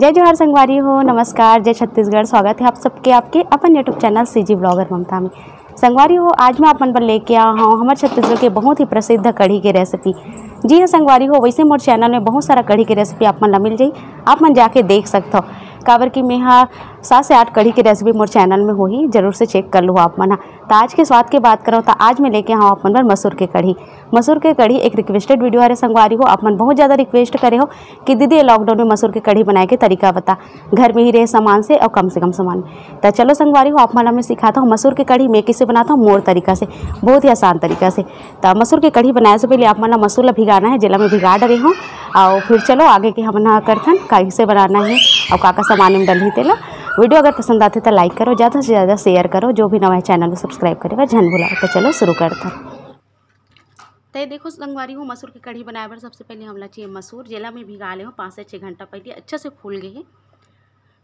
जय जोहार संगवारी हो नमस्कार जय छत्तीसगढ़ स्वागत है आप सबके आपके अपन YouTube channel C G blogger Mamta में संगवारी हो आज मैं अपन पर लेके आया हूँ हमारे छत्तीसगढ़ के बहुत ही प्रसिद्ध कढ़ी के रेसिपी जी हाँ संगवारी हो वैसे मोर चैनल में बहुत सारा कढ़ी के रेसिपी आप मन मिल जाए आप मन जाके देख सकते हो काबर की मैं हाँ सात से आठ कढ़ी की रेसिपी मोर चैनल में हो ही जरूर से चेक कर लो आप मना तो आज के स्वाद की बात करो तो आज मैं लेके आऊँ अपन पर मसूर के कढ़ी मसूर के कढ़ी एक रिक्वेस्टेड वीडियो हरे संगवारी हो अपन बहुत ज़्यादा रिक्वेस्ट करे हो कि दीदी लॉकडाउन में मसूर के कढ़ी बनाए के तरीका बता घर में ही रहे सामान से और कम से कम सामान तो चलो संगवारी हो आप मन मैं सिखाता हूँ मसूर की कढ़ी मैं किसे बनाता हूँ मोर तरीका से बहुत ही आसान तरीका से तो मसूर की कढ़ी बनाए से पहले आप मन मसूर भिगाना है जिला में भिगा डरे हूँ और फिर चलो आगे के ना करथन कैसे बनाना है और का सामान में डल तेला वीडियो अगर पसंद आते तो लाइक करो ज़्यादा से ज़्यादा शेयर करो जो भी नवा चैनल को सब्सक्राइब करेगा झन भुला तो चलो शुरू करता तो देखो संगवारी हूँ मसूर की कढ़ी बनाए बार सबसे पहले हमला चाहिए मसूर जेला में भिगा ले हूँ पाँच से छः घंटा पहले अच्छा से फूल गए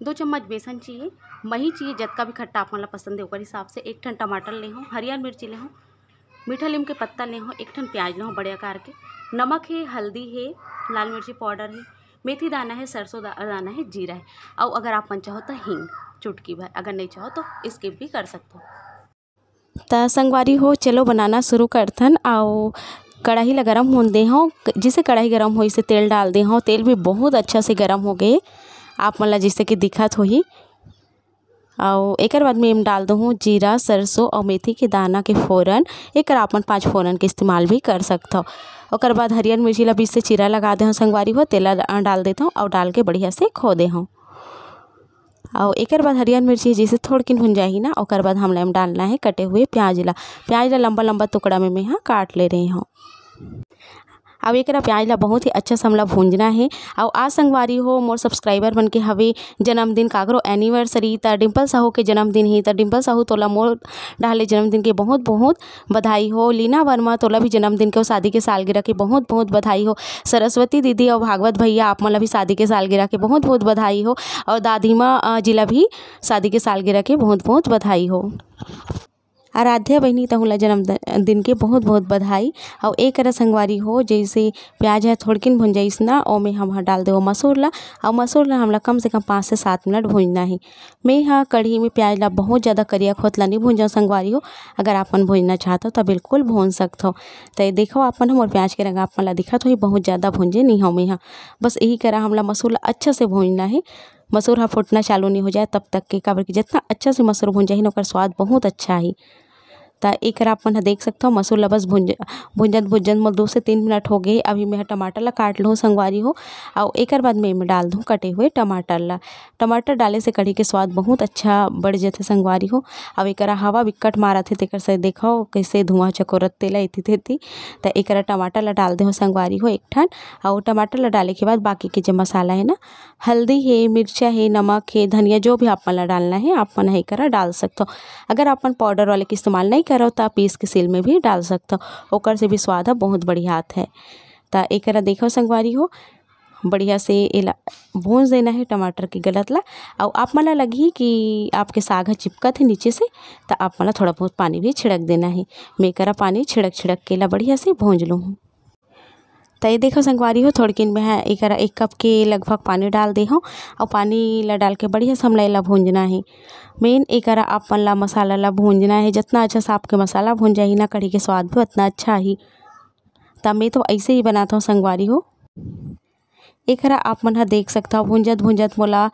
दो चम्मच बेसन चाहिए मही चाहिए का भी खट्टा आप मतलब पसंद है हिसाब से एक ठन टमाटर ले हो हरियर मिर्ची ले हूँ मीठा नीम के पत्ता ले हूँ एक ठन प्याज ले हूँ बड़े आकार के नमक है हल्दी है लाल मिर्ची पाउडर है मेथी दाना है सरसों दाना है जीरा है और अगर आप चाहो तो हींग चुटकी भर अगर नहीं चाहो तो स्किप भी कर सकते हो संगवारी हो चलो बनाना शुरू कर थन और कढ़ाई ला गर्म होने दे हों जिसे कढ़ाई गर्म हो इसे तेल डाल दे हों तेल भी बहुत अच्छा से गर्म हो गए आप मतलब जिससे कि दिक्कत हो ही और एक बाद में एम डाल दूँ जीरा सरसों और मेथी के दाना के फ़ोरन एक अपन पाँच फ़ोरन के इस्तेमाल भी कर सकते हो और बाद हरियर मिर्ची ला बीच से चीरा लगा दे संगवारी हो तेला डाल देता हूँ और डाल के बढ़िया से खो दे हूँ और एक बाद हरियर मिर्ची जैसे थोड़किन भुन जाही ना और बाद हमला डालना है कटे हुए प्याज ला प्याज ला लंबा लंबा टुकड़ा में मैं यहाँ काट ले रही हूँ अउ एकरा प्याज ला बहुत ही अच्छा से हमला भूंजना है और आज संगवारी हो मोर सब्सक्राइबर बन के हवे जन्मदिन काकरो एनिवर्सरी त डिम्पल साहू के जन्मदिन ही तो डिम्पल साहू तोला मोर डाले जन्मदिन के बहुत बहुत बधाई हो लीना वर्मा तोला भी जन्मदिन के शादी के सालगिरह के बहुत बहुत बधाई हो सरस्वती दीदी और भागवत भैया आप मन भी शादी के सालगिरह के बहुत बहुत बधाई हो और दादीमा जिला भी शादी के सालगिरह के बहुत बहुत बधाई हो आराध्या बहनी तहु जन्म दिन के बहुत बहुत बधाई और एक तरह संगवारी हो जैसे प्याज है थोड़किन भुन जाइस ना और में हम हाँ डाल दे मसूर ला और मसूर ला हमला कम से कम पाँच से सात मिनट भूजना है मैं यहाँ कढ़ी में प्याज ला बहुत ज़्यादा करिया खोतला नहीं भूंजा संगवारी हो अगर आपन भूजना चाहते हो तो बिल्कुल भून सकते हो तो देखो आपन हम और प्याज के रंग आपन ला दिखा तो बहुत ज़्यादा भूंजे नहीं हम यहाँ बस यही करा हमला मसूर ला अच्छा से भूजना है मसूर हाँ फुटना चालू नहीं हो जाए तब तक के काबर की जितना अच्छा से मसूर भून जाए ना स्वाद बहुत अच्छा है तो एक अपन देख सकते हो मसूर ला बस भुंज भुंजत भुंजत मोर दो से तीन मिनट हो गए अभी मैं टमाटर ला काट लूँ संगवारी हो और एक बाद में एमें डाल दूँ कटे हुए टमाटर ला टमाटर डाले से कढ़ी के स्वाद बहुत अच्छा बढ़ जाते संगवारी हो अब एक हवा विकट मारा थे तेकर से देखो कैसे धुआँ चकोरत तेला थे थी तो एक टमाटर ला डाल दे संगवारी हो एक ठन और टमाटर ला डाले के बाद बाकी के जो मसाला है ना हल्दी है मिर्चा है नमक है धनिया जो भी आप मन डालना है आप मन है डाल सकते हो अगर अपन पाउडर वाले के इस्तेमाल नहीं तो आप पीस के सिल में भी डाल हो ओकर से भी स्वाद बहुत बढ़िया आता है तो एक देखो संगवारी हो बढ़िया से एला भूंज देना है टमाटर के गलत ला और आप मना लगी कि आपके साग है चिपकत है नीचे से तो आप मना थोड़ा बहुत पानी भी छिड़क देना है मैं करा पानी छिड़क छिड़क के ला बढ़िया से भूंज लूँ तो ये देखो संगवारी हो थोड़किन में है एक, एक कप के लगभग पानी डाल दे हो और पानी ला डाल के बढ़िया से हमला भूंजना है मेन एक आप मन ला मसाला ला भूंजना है जितना अच्छा सांप के मसाला भून जाए ना कढ़ी के स्वाद भी उतना अच्छा ही तब मैं तो ऐसे ही बनाता हूँ संगवारी हो एक आप मन हाँ देख सकता हो भूंजत भूंजत मोला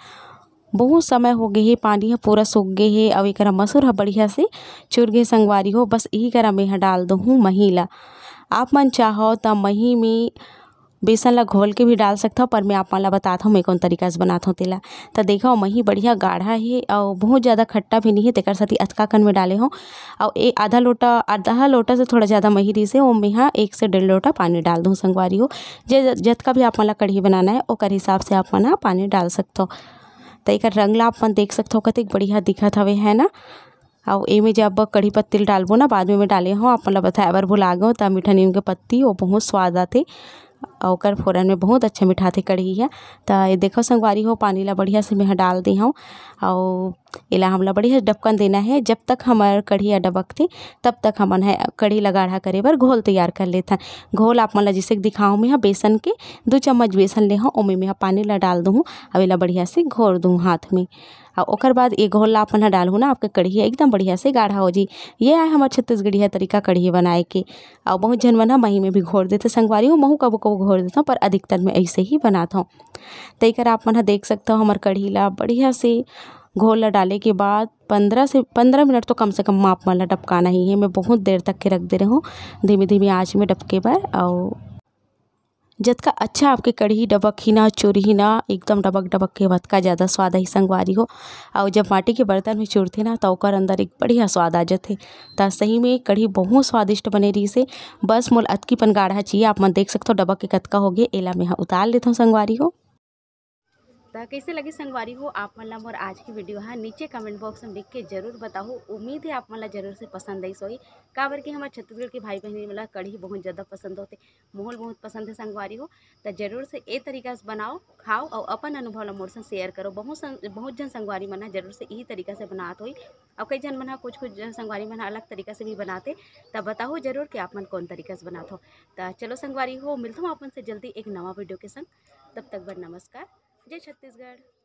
बहुत समय हो गए है पानी है पूरा सूख गए है और एक मसूर है बढ़िया से चुर गए संगवारी हो बस यही करा मैं डाल दूँ महीला आप मन चाहो तो मही में बेसन ला घोल के भी डाल सकता हूँ पर मैं आप मन ला हूँ मैं कौन तरीका से बनाता हूँ तेला तो देखो मही बढ़िया गाढ़ा है और बहुत ज़्यादा खट्टा भी नहीं है तेकर साथ ही अथका कन में डाले हो और ए आधा लोटा आधा लोटा से थोड़ा ज़्यादा मही रही वो मैं यहाँ एक से डेढ़ लोटा पानी डाल दूँ संगवारी हो जे का भी आप मन कढ़ी बनाना है और हिसाब से आप मन पानी डाल सकते हो तो एक रंग ला आप मन देख सकते हो कतिक बढ़िया दिखत हवे है ना और में जब कढ़ी पत्ती डालबो ना बाद में मैं डाले हूँ आप मतलब बताए बार भुला गए तब तो मीठा नीम के पत्ती वो बहुत स्वाद आते और फोरन में बहुत अच्छा थे कढ़ी है तो ये देखो संगवारी हो पानी ला बढ़िया से मैं डाल दी हूँ और इला हमला बढ़िया डबकन देना है जब तक हमार कढ़ी या डबक थे तब तक हम है कढ़ी ला गाढ़ा करे बार घोल तैयार कर लेते हैं घोल आप मन जैसे दिखाऊँ मैं बेसन के दो चम्मच बेसन ले हूँ ओमे में पानी ला डाल दूँ और इला बढ़िया से घोर दूँ हाथ में और बाद ये घोला अपन ह ना आपके कढ़ी एकदम बढ़िया से गाढ़ा हो जी ये आए हमारे छत्तीसगढ़िया तरीका कढ़ी बनाए के और बहुत जन मन मही में भी घोर देते संगवारी हूँ महू कबू कबू घोर देता हूँ पर अधिकतर मैं ऐसे ही बनाता हूँ तकर आप मन देख सकते हो हमारे कढ़ी ला बढ़िया से घोल ला डाले के बाद पंद्रह से पंद्रह मिनट तो कम से कम माप मन डपकाना ही है मैं बहुत देर तक के रख दे रही हूँ धीमे धीमे आँच में डपके पर और जतका अच्छा आपके कढ़ी डबक ही ना ही ना एकदम डबक डबक के वतका ज़्यादा स्वाद ही संगवारी हो और जब माटी के बर्तन में चूरते ना तो ओकर अंदर एक बढ़िया स्वाद आ जाते तो सही में कढ़ी बहुत स्वादिष्ट बने रही से बस मोल अतकी पन गाढ़ा चाहिए आप मन देख सकते हो डबक के कतका हो गए एला में हाँ उतार लेता हूँ संगवारी हो दोस्तों कैसे लगे संगवारी हो आप मन मोर आज की वीडियो है हाँ, नीचे कमेंट बॉक्स में लिख के जरूर बताओ उम्मीद है आप मन जरूर से पसंद आई सोई काबर की हमारे छत्तीसगढ़ के भाई बहन वाला कढ़ी बहुत ज़्यादा पसंद होते माहौल बहुत पसंद है संगवारी हो तो जरूर से ए तरीका से बनाओ खाओ और अपन अनुभव ला मोर से शेयर करो बहुत बहुत जन संगवारी मन जरूर से यही तरीका से बनात हुई और कई जन मन कुछ कुछ संगवारी मन अलग तरीका से भी बनाते तब तो बताओ जरूर कि आप मन कौन तरीका से बनाते हो तो चलो संगवारी हो मिलता हूँ अपन से जल्दी एक नवा वीडियो के संग तब तक बर नमस्कार जय छत्तीसगढ़